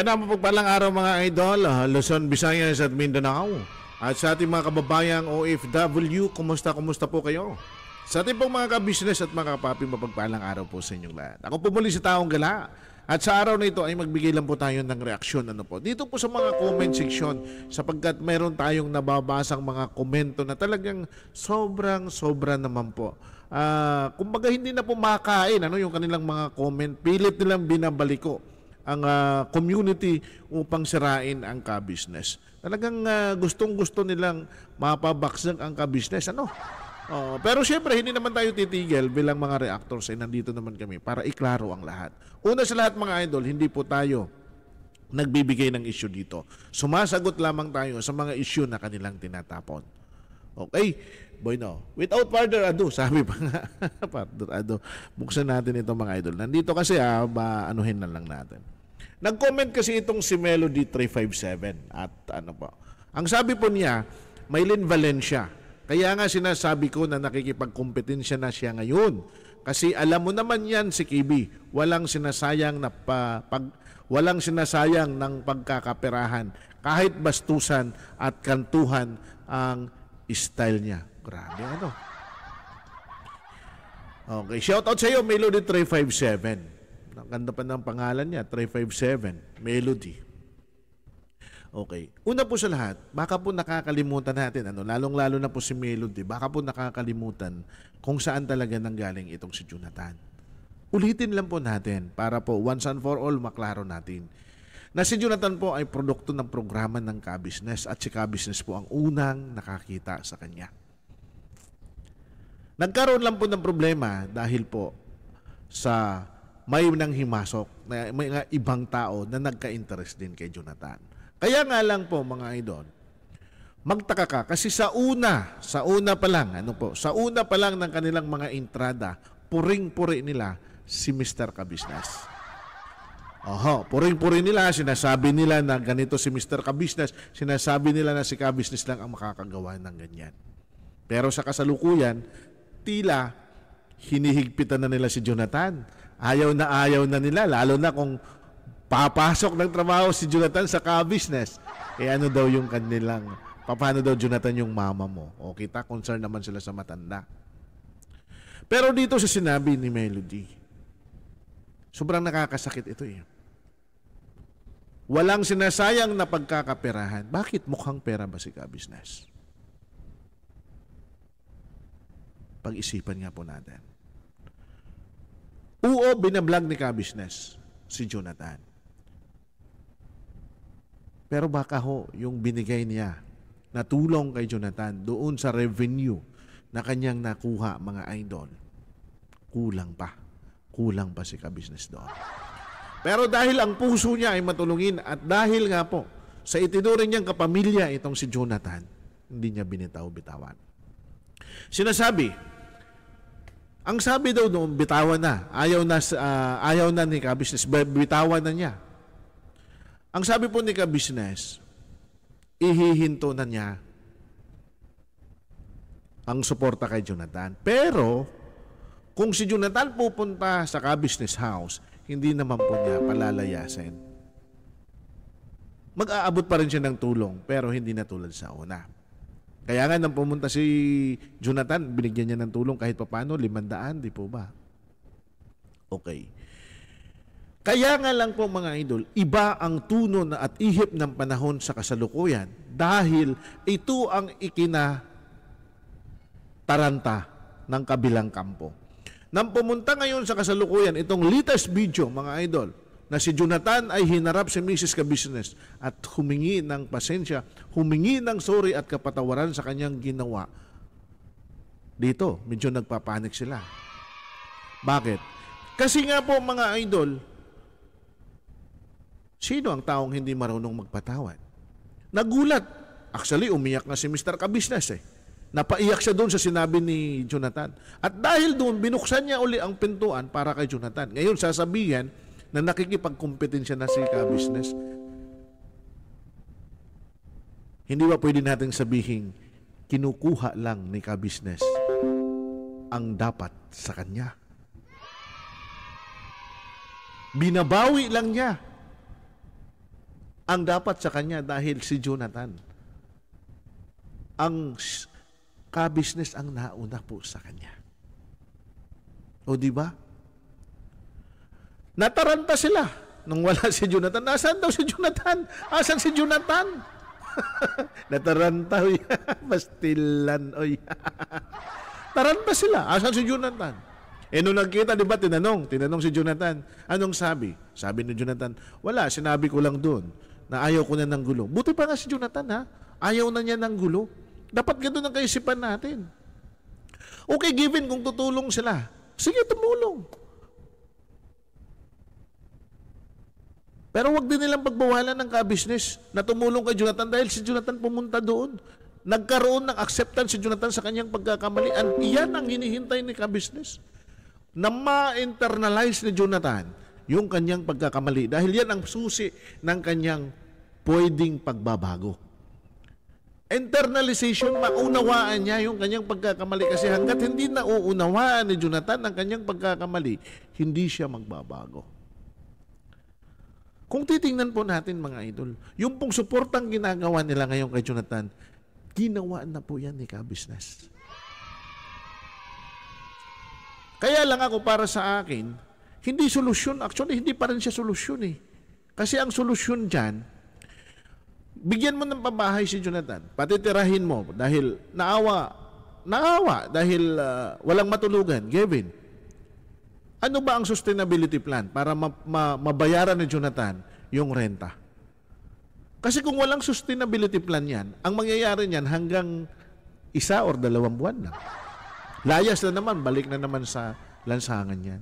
Kaya mapagpalang araw mga idol, ah, Luzon, Visayas at Mindanao. At sa ating mga kababayang OFW, kumusta kumusta po kayo? Sa ating pong mga kabisnes at mga kapapi, mapagpalang araw po sa inyong lahat. Ako po muli si Taong Gala. At sa araw na ito ay magbigay lang po tayo ng reaksyon ano po. Dito po sa mga comment section sapagkat meron tayong nababasang mga komento na talagang sobrang sobra naman po uh, kumbaga hindi na po makain ano yung kanilang mga comment pilit nilang binabaliko ang uh, community upang sirain ang ka-business. Talagang uh, ah, gustong-gusto nilang mapabaksag ang ka-business. Ano? Oh, pero siyempre, hindi naman tayo titigil bilang mga reactors ay eh, nandito naman kami para iklaro ang lahat. Una sa lahat mga idol, hindi po tayo nagbibigay ng issue dito. Sumasagot lamang tayo sa mga issue na kanilang tinatapon. Okay, boy no. Without further ado, sabi pa nga, further ado, buksan natin ito mga idol. Nandito kasi ah, ba, anuhin na lang natin. Nag-comment kasi itong si Melody357 at ano po. Ang sabi po niya, Maylin Valencia. Kaya nga sinasabi ko na nakikipagkompetensya na siya ngayon. Kasi alam mo naman yan si KB, walang sinasayang na pa, pag, walang sinasayang ng pagkakaperahan kahit bastusan at kantuhan ang style niya. Grabe ano. Okay, shout out sa iyo Melody 357. Ganda pa ng pangalan niya, 357, Melody. Okay. Una po sa lahat, baka po nakakalimutan natin, ano, lalong-lalo na po si Melody, baka po nakakalimutan kung saan talaga nanggaling itong si Jonathan. Ulitin lang po natin para po once and for all maklaro natin na si Jonathan po ay produkto ng programa ng K-Business at si K-Business po ang unang nakakita sa kanya. Nagkaroon lang po ng problema dahil po sa may nang himasok na may nga ibang tao na nagka-interest din kay Jonathan. Kaya nga lang po mga idol, magtaka ka kasi sa una, sa una pa lang, ano po, sa una pa lang ng kanilang mga intrada, puring-puri nila si Mr. Kabisnas. Oho, puring-puri nila, sinasabi nila na ganito si Mr. Kabisnes, sinasabi nila na si Kabisnes lang ang makakagawa ng ganyan. Pero sa kasalukuyan, tila hinihigpitan na nila si Jonathan Ayaw na ayaw na nila, lalo na kung papasok ng trabaho si Jonathan sa ka-business. Eh ano daw yung kanilang, paano daw Jonathan yung mama mo? O kita, concern naman sila sa matanda. Pero dito sa sinabi ni Melody, sobrang nakakasakit ito eh. Walang sinasayang na pagkakaperahan. Bakit mukhang pera ba si ka-business? Pag-isipan nga po natin. Oo, binablog ni Kabisnes si Jonathan. Pero baka ho, yung binigay niya na tulong kay Jonathan doon sa revenue na kanyang nakuha mga idol, kulang pa. Kulang pa si Kabisnes doon. Pero dahil ang puso niya ay matulungin at dahil nga po sa itinuring niyang kapamilya itong si Jonathan, hindi niya binitaw-bitawan. Sinasabi ang sabi daw noon, bitawan na. Ayaw na, uh, ayaw na ni ka-business. Bitawan na niya. Ang sabi po ni ka-business, ihihinto na niya ang suporta kay Jonathan. Pero, kung si Jonathan pupunta sa ka-business house, hindi naman po niya palalayasin. Mag-aabot pa rin siya ng tulong, pero hindi na tulad sa una. Kaya nga nang pumunta si Jonathan, binigyan niya ng tulong kahit papano, limandaan, di po ba? Okay. Kaya nga lang po mga idol, iba ang tuno na at ihip ng panahon sa kasalukuyan dahil ito ang ikina taranta ng kabilang kampo. Nang pumunta ngayon sa kasalukuyan, itong latest video mga idol, na si Jonathan ay hinarap si Mrs. ka at humingi ng pasensya, humingi ng sorry at kapatawaran sa kanyang ginawa. Dito, medyo nagpapanik sila. Bakit? Kasi nga po mga idol, sino ang taong hindi marunong magpatawad? Nagulat. Actually, umiyak na si Mr. Kabisnes eh. Napaiyak siya doon sa sinabi ni Jonathan. At dahil doon, binuksan niya uli ang pintuan para kay Jonathan. Ngayon, sasabihin, na nakikipagkompetensya na si ka-business. Hindi ba pwede nating sabihin, kinukuha lang ni ka-business ang dapat sa kanya? Binabawi lang niya ang dapat sa kanya dahil si Jonathan. Ang ka-business ang nauna po sa kanya. O di ba? Nataranta sila nung wala si Jonathan. Nasaan daw si Jonathan? Asan si Jonathan? Nataranta oy. Bastilan oy. Taranta sila. Asan si Jonathan? Eh nung nagkita, di ba, tinanong, tinanong si Jonathan, anong sabi? Sabi ni Jonathan, wala, sinabi ko lang doon na ayaw ko na ng gulo. Buti pa nga si Jonathan ha, ayaw na niya ng gulo. Dapat ganoon ang kaisipan natin. Okay, given kung tutulong sila, sige tumulong. Pero wag din nilang pagbawalan ng ka-business na tumulong kay Jonathan dahil si Jonathan pumunta doon. Nagkaroon ng acceptance si Jonathan sa kanyang pagkakamali. At iyan ang hinihintay ni ka-business. Na ma-internalize ni Jonathan yung kanyang pagkakamali. Dahil yan ang susi ng kanyang pwedeng pagbabago. Internalization, maunawaan niya yung kanyang pagkakamali. Kasi hanggat hindi nauunawaan ni Jonathan ang kanyang pagkakamali, hindi siya magbabago. Kung titingnan po natin mga idol, yung pong suportang ginagawa nila ngayon kay Jonathan, ginawa na po yan ni Kabusiness. Kaya lang ako para sa akin, hindi solusyon. Actually, hindi pa rin siya solusyon eh. Kasi ang solusyon dyan, bigyan mo ng pabahay si Jonathan, patitirahin mo dahil naawa, naawa dahil uh, walang matulugan, Gavin. Ano ba ang sustainability plan para ma- ma- mabayaran ni Jonathan yung renta? Kasi kung walang sustainability plan yan, ang mangyayari niyan hanggang isa or dalawang buwan lang. Layas na naman, balik na naman sa lansangan yan.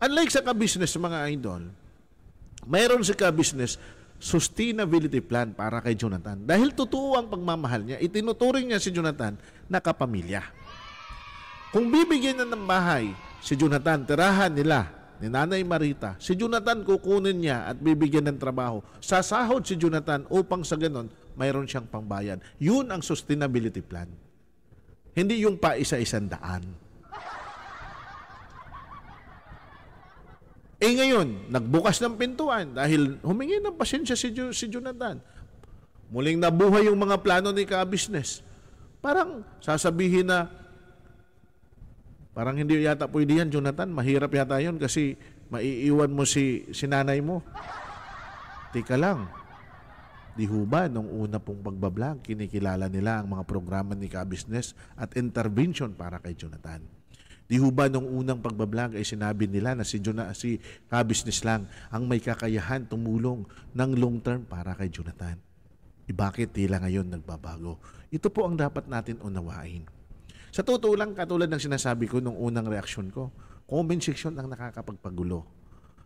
Unlike sa ka-business, mga idol, mayroon si ka-business sustainability plan para kay Jonathan. Dahil totoo ang pagmamahal niya, itinuturing niya si Jonathan na kapamilya. Kung bibigyan na ng bahay si Jonathan, tirahan nila ni Nanay Marita, si Jonathan kukunin niya at bibigyan ng trabaho. Sasahod si Jonathan upang sa ganon mayroon siyang pambayan. Yun ang sustainability plan. Hindi yung pa isa-isang daan. Eh ngayon, nagbukas ng pintuan dahil humingi ng pasensya si, jo- si Jonathan. Muling nabuhay yung mga plano ni ka-business. Parang sasabihin na, Parang hindi yata pwede yan, Jonathan. Mahirap yata yun kasi maiiwan mo si, sinanay mo. Tika lang. Di huba, nung una pong pagbablog, kinikilala nila ang mga programa ni Kabusiness at intervention para kay Jonathan. Di huba, nung unang pagbablog ay sinabi nila na si, Jonah, si Kabusiness lang ang may kakayahan tumulong ng long term para kay Jonathan. E bakit tila ngayon nagbabago? Ito po ang dapat natin unawain sa totoo lang, katulad ng sinasabi ko nung unang reaksyon ko, comment section ang nakakapagpagulo.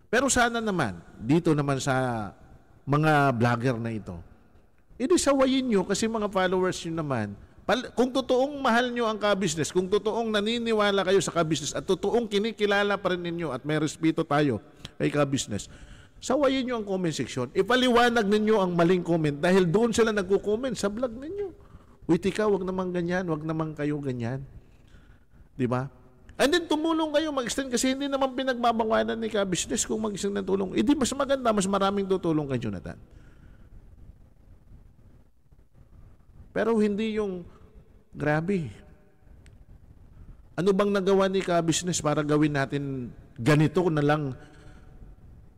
Pero sana naman, dito naman sa mga vlogger na ito, inisawayin nyo kasi mga followers nyo naman, kung totoong mahal nyo ang ka-business, kung totoong naniniwala kayo sa ka-business at totoong kinikilala pa rin ninyo at may respeto tayo kay ka-business, sawayin nyo ang comment section. Ipaliwanag ninyo ang maling comment dahil doon sila nagko-comment sa vlog ninyo. Uy, tika, wag naman ganyan, wag naman kayo ganyan. Di ba? And then, tumulong kayo mag-extend kasi hindi naman pinagbabawanan ni ka-business kung mag isang ng tulong. Hindi, eh, mas maganda, mas maraming tutulong kay Jonathan. Pero hindi yung, grabe, ano bang nagawa ni ka-business para gawin natin ganito na lang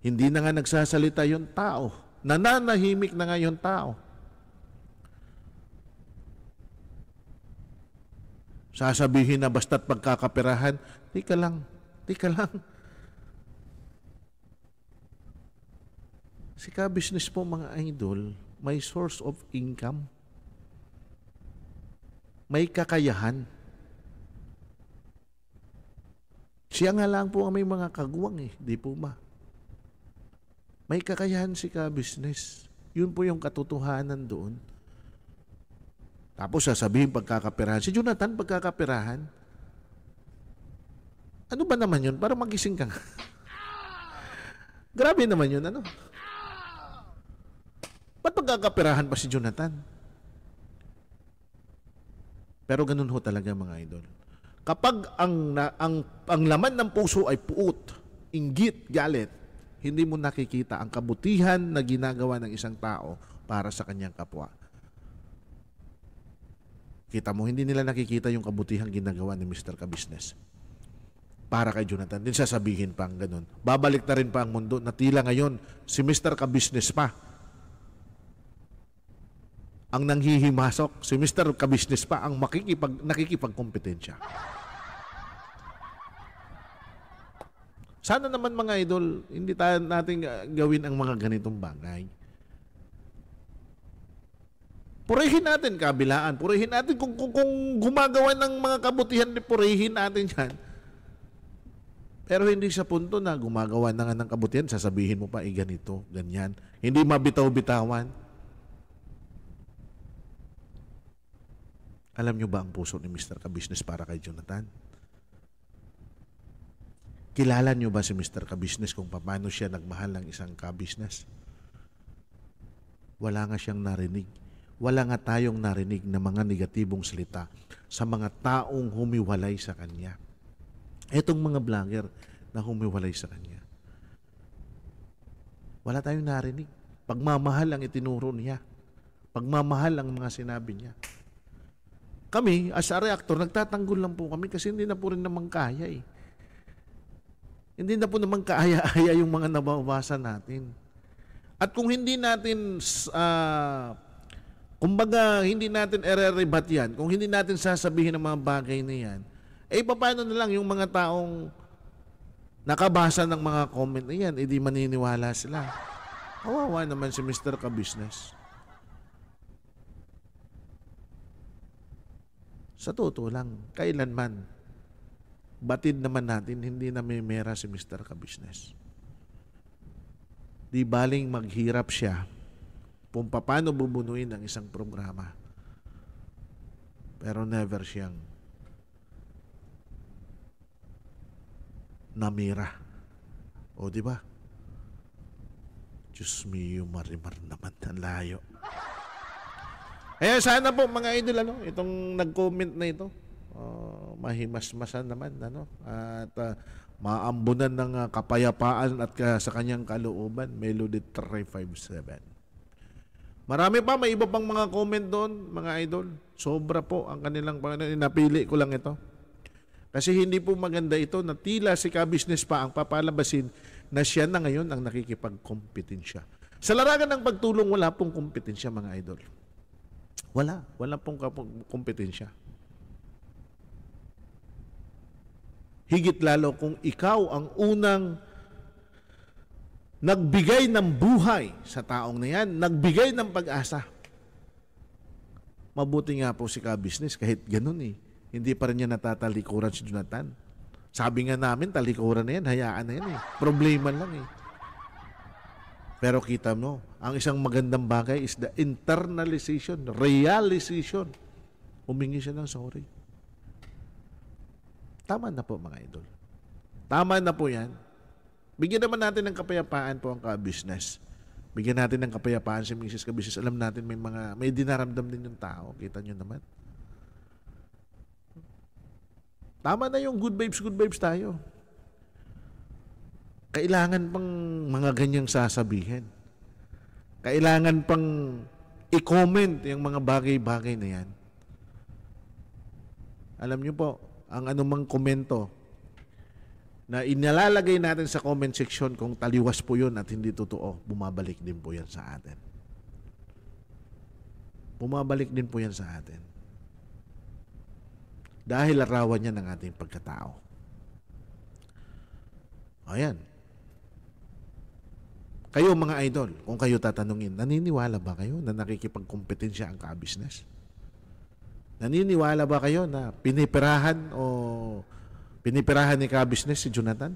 hindi na nga nagsasalita yung tao. Nananahimik na nga yung tao. Sasabihin na basta't pagkakaperahan, di ka lang, di ka lang. Sika business po mga idol, may source of income. May kakayahan. Siya nga lang po may mga kaguwang eh, di po ma. May kakayahan si ka-business. Yun po yung katotohanan doon. Tapos sasabihin pagkakapirahan. Si Jonathan, pagkakapirahan. Ano ba naman yun? Para magising ka Grabe naman yun, ano? Ba't pagkakapirahan pa si Jonathan? Pero ganun ho talaga mga idol. Kapag ang, na, ang, ang laman ng puso ay puot, inggit, galit, hindi mo nakikita ang kabutihan na ginagawa ng isang tao para sa kanyang kapwa Kita mo, hindi nila nakikita yung kabutihang ginagawa ni Mr. Kabisnes. Para kay Jonathan, din sasabihin pa ang ganun. Babalik na rin pa ang mundo na tila ngayon si Mr. Kabisnes pa ang nanghihimasok, si Mr. Kabisnes pa ang makikipag, nakikipagkompetensya. Sana naman mga idol, hindi tayo natin ah, gawin ang mga ganitong bagay. Purihin natin kabilaan. Purihin natin kung, kung, kung gumagawa ng mga kabutihan, purihin natin yan. Pero hindi sa punto na gumagawa na nga ng kabutihan, sasabihin mo pa, eh ganito, ganyan. Hindi mabitaw-bitawan. Alam nyo ba ang puso ni Mr. Kabisnes para kay Jonathan? Kilala nyo ba si Mr. Kabisnes kung paano siya nagmahal ng isang kabisnes? Wala nga siyang narinig wala nga tayong narinig na mga negatibong salita sa mga taong humiwalay sa Kanya. Itong mga vlogger na humiwalay sa Kanya. Wala tayong narinig. Pagmamahal ang itinuro niya. Pagmamahal ang mga sinabi niya. Kami, as a reactor, nagtatanggol lang po kami kasi hindi na po rin naman kaya eh. Hindi na po naman kaaya-aya yung mga nababasa natin. At kung hindi natin uh, Kumbaga, hindi natin ererebat yan. Kung hindi natin sasabihin ang mga bagay na yan, eh paano na lang yung mga taong nakabasa ng mga comment na yan, edi eh, maniniwala sila. Kawawa naman si Mr. Kabisnes. business Sa totoo lang, kailanman, batid naman natin, hindi na may mera si Mr. Kabisnes. business Di baling maghirap siya kung paano bubunuin ang isang programa. Pero never siyang namira. O di ba? Diyos me, yung marimar naman ang layo. Eh sana po mga idol ano, itong nag-comment na ito. Uh, mahimasmasan naman ano at uh, maambunan ng uh, kapayapaan at uh, sa kanyang kalooban Melody 357 Marami pa, may iba pang mga comment doon, mga idol. Sobra po ang kanilang Panginoon. Napili ko lang ito. Kasi hindi po maganda ito na tila si ka-business pa ang papalabasin na siya na ngayon ang nakikipagkompetensya. Sa larangan ng pagtulong, wala pong kompetensya mga idol. Wala. Wala pong kompetensya. Higit lalo kung ikaw ang unang nagbigay ng buhay sa taong na yan, nagbigay ng pag-asa. Mabuti nga po si ka-business kahit ganun eh. Hindi pa rin niya natatalikuran si Jonathan. Sabi nga namin, talikuran na yan, hayaan na yan eh. Problema lang eh. Pero kita mo, ang isang magandang bagay is the internalization, realization. Humingi siya ng sorry. Tama na po mga idol. Tama na po yan. Bigyan naman natin ng kapayapaan po ang ka-business. Bigyan natin ng kapayapaan si Mrs. Ka-business. Alam natin may mga, may dinaramdam din yung tao. Kita nyo naman. Tama na yung good vibes, good vibes tayo. Kailangan pang mga ganyang sasabihin. Kailangan pang i-comment yung mga bagay-bagay na yan. Alam nyo po, ang anumang komento, na inalalagay natin sa comment section kung taliwas po yun at hindi totoo, bumabalik din po yan sa atin. Bumabalik din po yan sa atin. Dahil larawan niya ng ating pagkatao. Ayan. Kayo mga idol, kung kayo tatanungin, naniniwala ba kayo na nakikipagkompetensya ang ka-business? Naniniwala ba kayo na piniperahan o Pinipirahan ni ka business si Jonathan?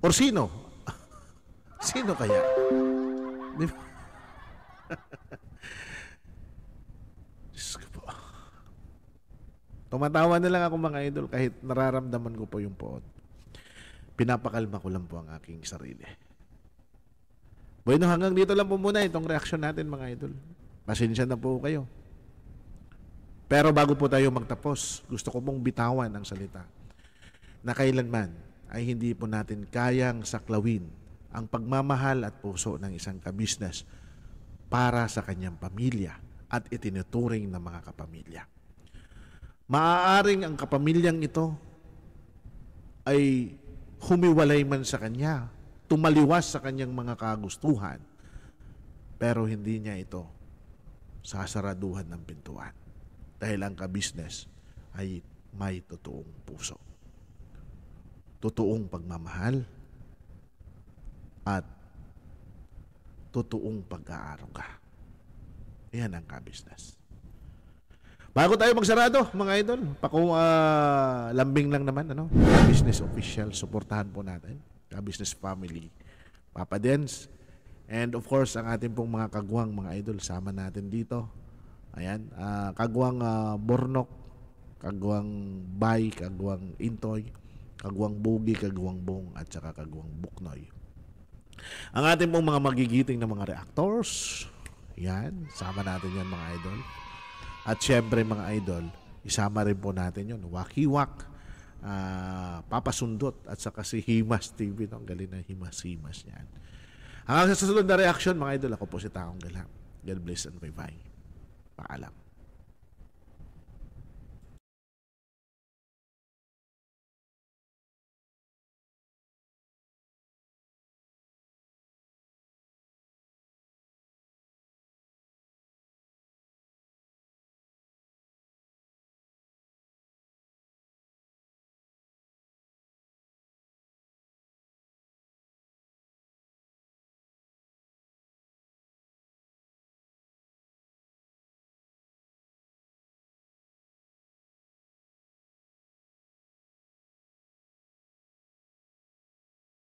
Or sino? sino kaya? Diyos ko po. Tumatawa na lang ako mga idol kahit nararamdaman ko po yung poot. Pinapakalma ko lang po ang aking sarili. Bueno, hanggang dito lang po muna itong reaksyon natin mga idol. Pasensya na po kayo. Pero bago po tayo magtapos, gusto ko pong bitawan ang salita na kailanman ay hindi po natin kayang saklawin ang pagmamahal at puso ng isang kabisnes para sa kanyang pamilya at itinuturing ng mga kapamilya. Maaaring ang kapamilyang ito ay humiwalay man sa kanya, tumaliwas sa kanyang mga kagustuhan, pero hindi niya ito sasaraduhan ng pintuan dahil ang ka-business ay may totoong puso. Totoong pagmamahal at totoong pag-aaruga. Yan ang ka-business. Bago tayo magsarado, mga idol, paku uh, ah, lambing lang naman ano. Business official suportahan po natin. Ka business family. Papa Dance. And of course, ang ating pong mga kagwang mga idol, sama natin dito Ayan, uh, kagwang uh, Bornok, kagwang Bay, kagwang Intoy, kagwang Bugi, kagwang Bong, at saka kagwang Buknoy. Ang ating pong mga magigiting na mga reactors, yan, sama natin yan mga idol. At syempre mga idol, isama rin po natin yun, Wakiwak, uh, Papasundot, at saka si Himas TV, no? ang galing na Himas-Himas yan. Hanggang sa na reaction mga idol, ako po si Taong Galap. God bless and bye-bye. أعلم